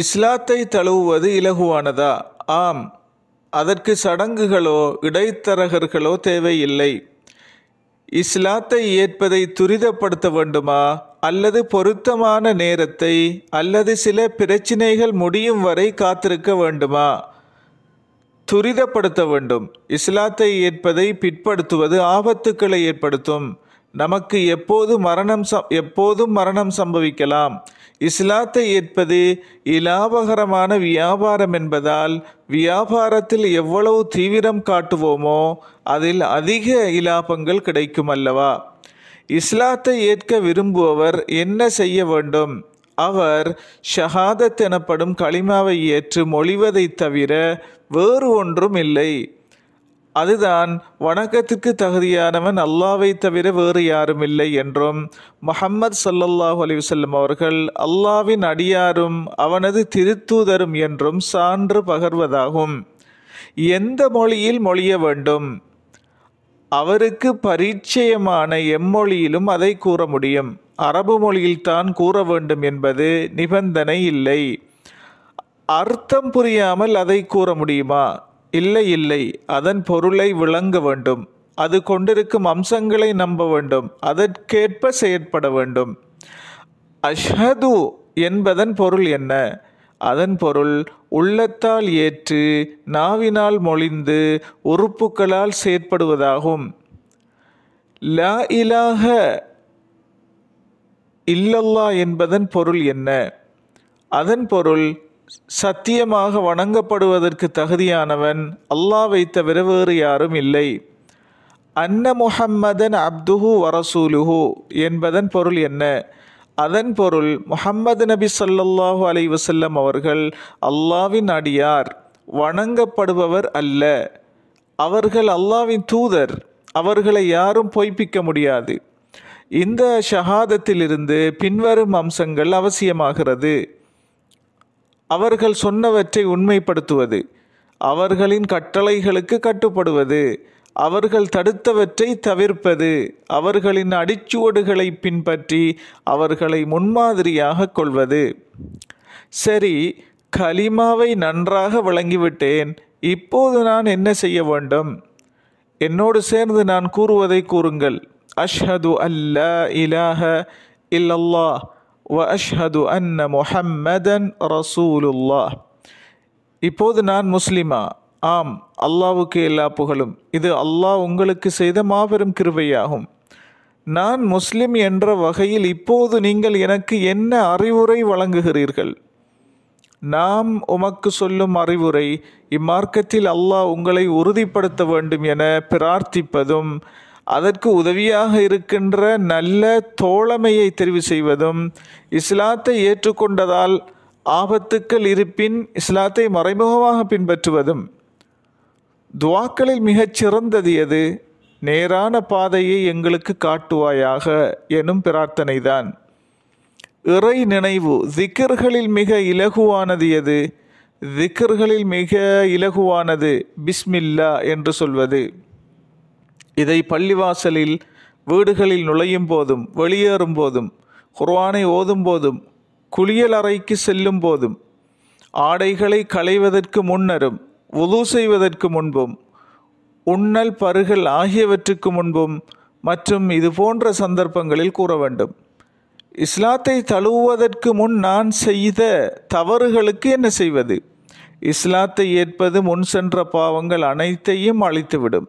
இஸ்லாத்தை தழுவுவது இலகுவானதா ஆம் அதற்கு சடங்குகளோ இடைத்தரகர்களோ தேவையில்லை இஸ்லாத்தை ஏற்பதை துரிதப்படுத்த வேண்டுமா அல்லது பொருத்தமான நேரத்தை அல்லது சில பிரச்சினைகள் முடியும் வரை காத்திருக்க வேண்டுமா துரிதப்படுத்த வேண்டும் இஸ்லாத்தை ஏற்பதை பிற்படுத்துவது ஆபத்துக்களை ஏற்படுத்தும் நமக்கு எப்போது மரணம் எப்போதும் மரணம் சம்பவிக்கலாம் இஸ்லாத்தை ஏற்பது இலாபகரமான வியாபாரம் என்பதால் வியாபாரத்தில் எவ்வளவு தீவிரம் காட்டுவோமோ அதில் அதிக இலாபங்கள் கிடைக்கும் அல்லவா இஸ்லாத்தை ஏற்க விரும்புபவர் என்ன செய்ய வேண்டும் அவர் ஷஹாதத் எனப்படும் களிமாவை ஏற்று மொழிவதைத் தவிர வேறு ஒன்றும் இல்லை அதுதான் வணக்கத்திற்கு தகுதியானவன் அல்லாவை தவிர வேறு யாரும் இல்லை என்றும் மஹம்மத் சல்லல்லாஹ் அலிவசல்லம் அவர்கள் அல்லாவின் அடியாரும் அவனது திருத்தூதரும் என்றும் சான்று பகர்வதாகும் எந்த மொழியில் மொழிய வேண்டும் அவருக்கு பரிச்சயமான எம்மொழியிலும் அதை கூற முடியும் அரபு மொழியில் தான் கூற வேண்டும் என்பது நிபந்தனை இல்லை அர்த்தம் புரியாமல் அதை கூற முடியுமா இல்லை இல்லை அதன் பொருளை விளங்க வேண்டும் அது கொண்டிருக்கும் அம்சங்களை நம்ப வேண்டும் அதற்கேற்ப செயற்பட வேண்டும் அஷது என்பதன் பொருள் என்ன அதன் பொருள் உள்ளத்தால் ஏற்று நாவினால் மொழிந்து உறுப்புகளால் செயற்படுவதாகும் லா இலாக இல்லல்லா என்பதன் பொருள் என்ன அதன் பொருள் சத்தியமாக வணங்கப்படுவதற்கு தகுதியானவன் அல்லாஹ் வைத்த வேறு யாரும் இல்லை அன்ன முஹம்மதன் அப்துஹு வரசூலுஹு என்பதன் பொருள் என்ன அதன் பொருள் முஹம்மது நபி சொல்லல்லாஹு அலை வசல்லம் அவர்கள் அல்லாவின் அடியார் வணங்கப்படுபவர் அல்ல அவர்கள் அல்லாவின் தூதர் அவர்களை யாரும் பொய்ப்பிக்க முடியாது இந்த ஷஹாதத்திலிருந்து பின்வரும் அம்சங்கள் அவசியமாகிறது அவர்கள் சொன்னவற்றை உண்மைப்படுத்துவது அவர்களின் கட்டளைகளுக்கு கட்டுப்படுவது அவர்கள் தடுத்தவற்றை தவிர்ப்பது அவர்களின் அடிச்சுவடுகளை பின்பற்றி அவர்களை முன்மாதிரியாக கொள்வது சரி கலிமாவை நன்றாக விளங்கிவிட்டேன் இப்போது நான் என்ன செய்ய வேண்டும் என்னோடு சேர்ந்து நான் கூறுவதை கூறுங்கள் அஷ்ஹது அல்லா இலாஹ இல்லல்லாஹ் வஷ்ஹது அன்ன முஹம்மதன் رسول இப்போது நான் முஸ்லிமா ஆம் அல்லாவுக்கு எல்லா புகழும் இது அல்லாஹ் உங்களுக்கு செய்த மாபெரும் கிருவையாகும் நான் முஸ்லிம் என்ற வகையில் இப்போது நீங்கள் எனக்கு என்ன அறிவுரை வழங்குகிறீர்கள் நாம் உமக்கு சொல்லும் அறிவுரை இம்மார்க்கத்தில் அல்லாஹ் உங்களை உறுதிப்படுத்த வேண்டும் என பிரார்த்திப்பதும் அதற்கு உதவியாக இருக்கின்ற நல்ல தோழமையை தெரிவு செய்வதும் இஸ்லாத்தை ஏற்றுக்கொண்டதால் ஆபத்துக்கள் இருப்பின் இஸ்லாத்தை மறைமுகமாக பின்பற்றுவதும் துவாக்களில் மிகச் சிறந்தது எது நேரான பாதையை எங்களுக்கு காட்டுவாயாக எனும் பிரார்த்தனைதான் இறை நினைவு திக்கர்களில் மிக இலகுவானது எது திக்கர்களில் மிக இலகுவானது பிஸ்மில்லா என்று சொல்வது இதை பள்ளிவாசலில் வீடுகளில் நுழையும் போதும் வெளியேறும் போதும் குர்வானை ஓதும் போதும் குளியல் அறைக்கு செல்லும் போதும் ஆடைகளை களைவதற்கு முன்னரும் உது செய்வதற்கு முன்பும் உண்ணல் பருகல் ஆகியவற்றுக்கு முன்பும் மற்றும் இது போன்ற சந்தர்ப்பங்களில் கூற வேண்டும் இஸ்லாத்தை தழுவுவதற்கு முன் நான் செய்த தவறுகளுக்கு என்ன செய்வது இஸ்லாத்தை ஏற்பது முன் சென்ற பாவங்கள் அனைத்தையும் அழித்துவிடும்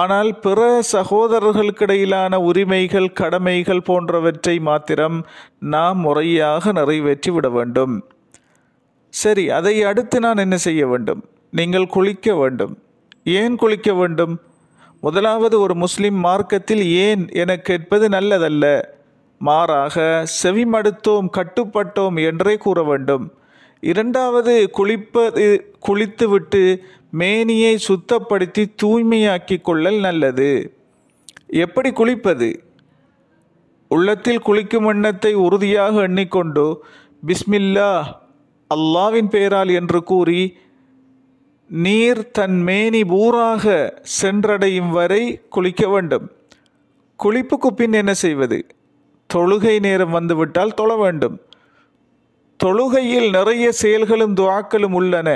ஆனால் பிற சகோதரர்களுக்கிடையிலான உரிமைகள் கடமைகள் போன்றவற்றை மாத்திரம் நாம் முறையாக நிறைவேற்றி விட வேண்டும் சரி அதை அடுத்து நான் என்ன செய்ய வேண்டும் நீங்கள் குளிக்க வேண்டும் ஏன் குளிக்க வேண்டும் முதலாவது ஒரு முஸ்லிம் மார்க்கத்தில் ஏன் என கேட்பது நல்லதல்ல மாறாக செவிமடுத்தோம் கட்டுப்பட்டோம் என்றே கூற வேண்டும் இரண்டாவது குளிப்பது குளித்துவிட்டு மேனியை சுத்தப்படுத்தி தூய்மையாக்கி கொள்ளல் நல்லது எப்படி குளிப்பது உள்ளத்தில் குளிக்கும் எண்ணத்தை உறுதியாக எண்ணிக்கொண்டு பிஸ்மில்லா அல்லாவின் பெயரால் என்று கூறி நீர் தன் மேனி பூராக சென்றடையும் வரை குளிக்க வேண்டும் குளிப்புக்கு பின் என்ன செய்வது தொழுகை நேரம் வந்துவிட்டால் தொழ வேண்டும் தொழுகையில் நிறைய செயல்களும் துவாக்களும் உள்ளன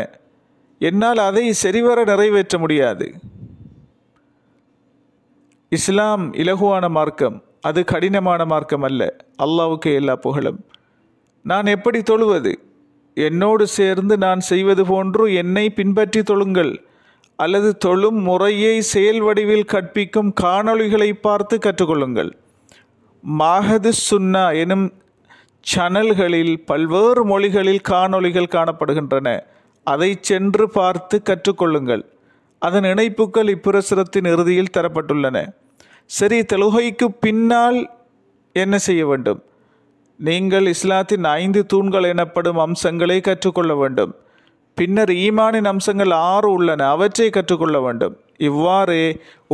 என்னால் அதை சரிவர நிறைவேற்ற முடியாது இஸ்லாம் இலகுவான மார்க்கம் அது கடினமான மார்க்கம் அல்ல அல்லாவுக்கு எல்லா புகழும் நான் எப்படி தொழுவது என்னோடு சேர்ந்து நான் செய்வது போன்று என்னை பின்பற்றி தொழுங்கள் அல்லது தொழும் முறையை செயல் வடிவில் கற்பிக்கும் காணொளிகளை பார்த்து கற்றுக்கொள்ளுங்கள் மாஹது சுன்னா எனும் சனல்களில் பல்வேறு மொழிகளில் காணொளிகள் காணப்படுகின்றன அதை சென்று பார்த்து கற்றுக்கொள்ளுங்கள் அதன் இணைப்புகள் இப்பிரசுரத்தின் இறுதியில் தரப்பட்டுள்ளன சரி தொழுகைக்கு பின்னால் என்ன செய்ய வேண்டும் நீங்கள் இஸ்லாத்தின் ஐந்து தூண்கள் எனப்படும் அம்சங்களை கற்றுக்கொள்ள வேண்டும் பின்னர் ஈமானின் அம்சங்கள் ஆறு உள்ளன அவற்றை கற்றுக்கொள்ள வேண்டும் இவ்வாறு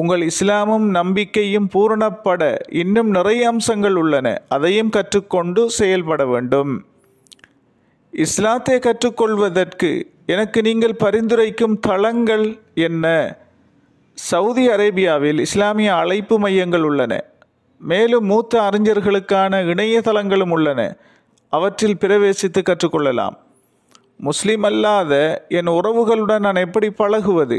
உங்கள் இஸ்லாமும் நம்பிக்கையும் பூரணப்பட இன்னும் நிறைய அம்சங்கள் உள்ளன அதையும் கற்றுக்கொண்டு செயல்பட வேண்டும் இஸ்லாத்தை கற்றுக்கொள்வதற்கு எனக்கு நீங்கள் பரிந்துரைக்கும் தளங்கள் என்ன சவுதி அரேபியாவில் இஸ்லாமிய அழைப்பு மையங்கள் உள்ளன மேலும் மூத்த அறிஞர்களுக்கான இணையதளங்களும் உள்ளன அவற்றில் பிரவேசித்து கற்றுக்கொள்ளலாம் முஸ்லீம் அல்லாத என் உறவுகளுடன் நான் எப்படி பழகுவது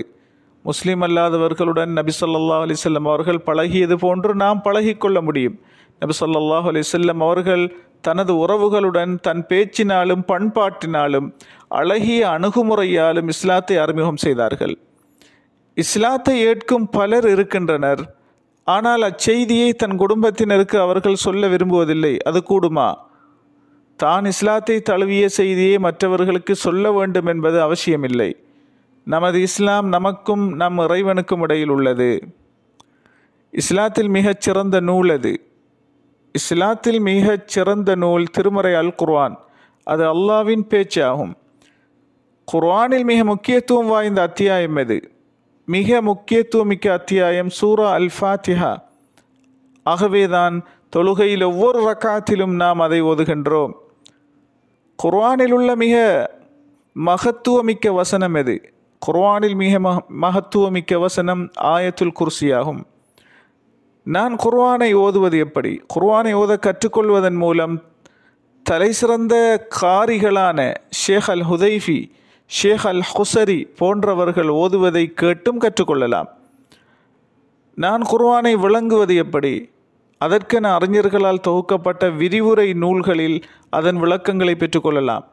முஸ்லீம் அல்லாதவர்களுடன் நபி சொல்லல்லா அலிசல்லம் அவர்கள் பழகியது போன்று நாம் பழகிக்கொள்ள முடியும் நபி சொல்லாஹ் அலிசல்லம் அவர்கள் தனது உறவுகளுடன் தன் பேச்சினாலும் பண்பாட்டினாலும் அழகிய அணுகுமுறையாலும் இஸ்லாத்தை அறிமுகம் செய்தார்கள் இஸ்லாத்தை ஏற்கும் பலர் இருக்கின்றனர் ஆனால் அச்செய்தியை தன் குடும்பத்தினருக்கு அவர்கள் சொல்ல விரும்புவதில்லை அது கூடுமா தான் இஸ்லாத்தை தழுவிய செய்தியை மற்றவர்களுக்கு சொல்ல வேண்டும் என்பது அவசியமில்லை நமது இஸ்லாம் நமக்கும் நம் இறைவனுக்கும் இடையில் உள்ளது இஸ்லாத்தில் மிகச்சிறந்த நூல் அது இஸ்லாத்தில் மிகச்சிறந்த நூல் திருமறை அல் குர்வான் அது அல்லாவின் பேச்சாகும் குர்ஆனில் மிக முக்கியத்துவம் வாய்ந்த அத்தியாயம் அது மிக முக்கியத்துவம் மிக்க அத்தியாயம் சூரா அல் ஃபாத்திஹா ஆகவேதான் தொழுகையில் ஒவ்வொரு ரக்காத்திலும் நாம் அதை ஒதுகின்றோம் குர்ஆனில் உள்ள மிக மகத்துவமிக்க வசனம் எது குர்வானில் மிக மகத்துவமிக்க வசனம் ஆயத்துல் குர்சியாகும் நான் குர்வானை ஓதுவது எப்படி குர்வானை ஓத கற்றுக்கொள்வதன் மூலம் தலை சிறந்த காரிகளான ஷேக் அல் ஹுதைஃபி ஷேக் அல் ஹுசரி போன்றவர்கள் ஓதுவதை கேட்டும் கற்றுக்கொள்ளலாம் நான் குர்வானை விளங்குவது எப்படி அதற்கென அறிஞர்களால் தொகுக்கப்பட்ட விரிவுரை நூல்களில் அதன் விளக்கங்களை பெற்றுக்கொள்ளலாம்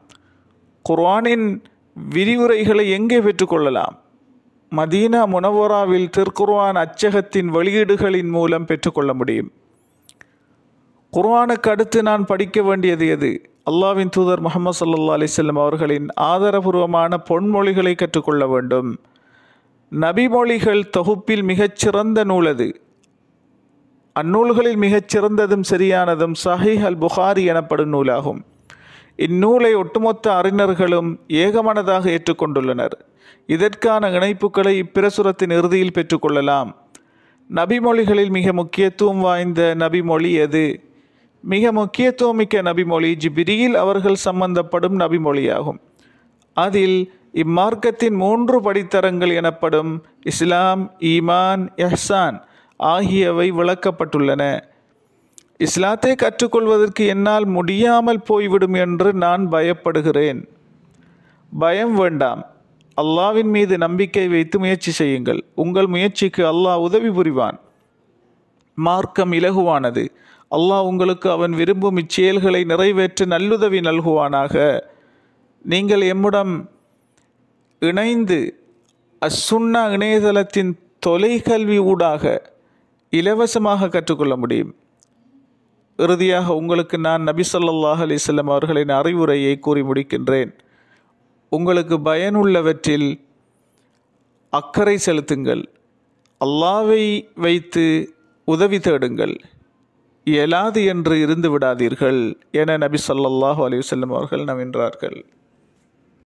குர்வானின் விரிவுரைகளை எங்கே பெற்றுக்கொள்ளலாம் மதீனா முனவோராவில் திருக்குர்வான் அச்சகத்தின் வெளியீடுகளின் மூலம் பெற்றுக்கொள்ள முடியும் குர்வானுக்கு அடுத்து நான் படிக்க வேண்டியது எது அல்லாவின் தூதர் முகமது சல்லா அலிசல்லம் அவர்களின் ஆதரபூர்வமான பொன்மொழிகளை கற்றுக்கொள்ள வேண்டும் நபிமொழிகள் தொகுப்பில் மிகச்சிறந்த நூலது அந்நூல்களில் மிகச்சிறந்ததும் சரியானதும் சஹி அல் புகாரி எனப்படும் நூலாகும் இந்நூலை ஒட்டுமொத்த அறிஞர்களும் ஏகமனதாக ஏற்றுக்கொண்டுள்ளனர் இதற்கான இணைப்புகளை இப்பிரசுரத்தின் இறுதியில் பெற்றுக்கொள்ளலாம் நபிமொழிகளில் மிக முக்கியத்துவம் வாய்ந்த நபிமொழி எது மிக முக்கியத்துவம் நபி நபிமொழி ஜிபிரியில் அவர்கள் சம்பந்தப்படும் நபிமொழியாகும் அதில் இம்மார்க்கத்தின் மூன்று படித்தரங்கள் எனப்படும் இஸ்லாம் ஈமான் எஹ்சான் ஆகியவை விளக்கப்பட்டுள்ளன இஸ்லாத்தை கற்றுக்கொள்வதற்கு என்னால் முடியாமல் போய்விடும் என்று நான் பயப்படுகிறேன் பயம் வேண்டாம் அல்லாவின் மீது நம்பிக்கை வைத்து முயற்சி செய்யுங்கள் உங்கள் முயற்சிக்கு அல்லாஹ் உதவி புரிவான் மார்க்கம் இலகுவானது அல்லாஹ் உங்களுக்கு அவன் விரும்பும் இச்செயல்களை நிறைவேற்ற நல்லுதவி நல்குவானாக நீங்கள் எம்முடம் இணைந்து அசுன்னா இணையதளத்தின் தொலைக்கல்வி ஊடாக இலவசமாக கற்றுக்கொள்ள முடியும் இறுதியாக உங்களுக்கு நான் நபிசல்லாஹ் அலிசல்லம் அவர்களின் அறிவுரையை கூறி முடிக்கின்றேன் உங்களுக்கு பயனுள்ளவற்றில் அக்கறை செலுத்துங்கள் அல்லாவை வைத்து உதவி தேடுங்கள் இயலாது என்று இருந்து விடாதீர்கள் என நபி சல்லாஹூ அலி வல்லம் அவர்கள் நவின்றார்கள்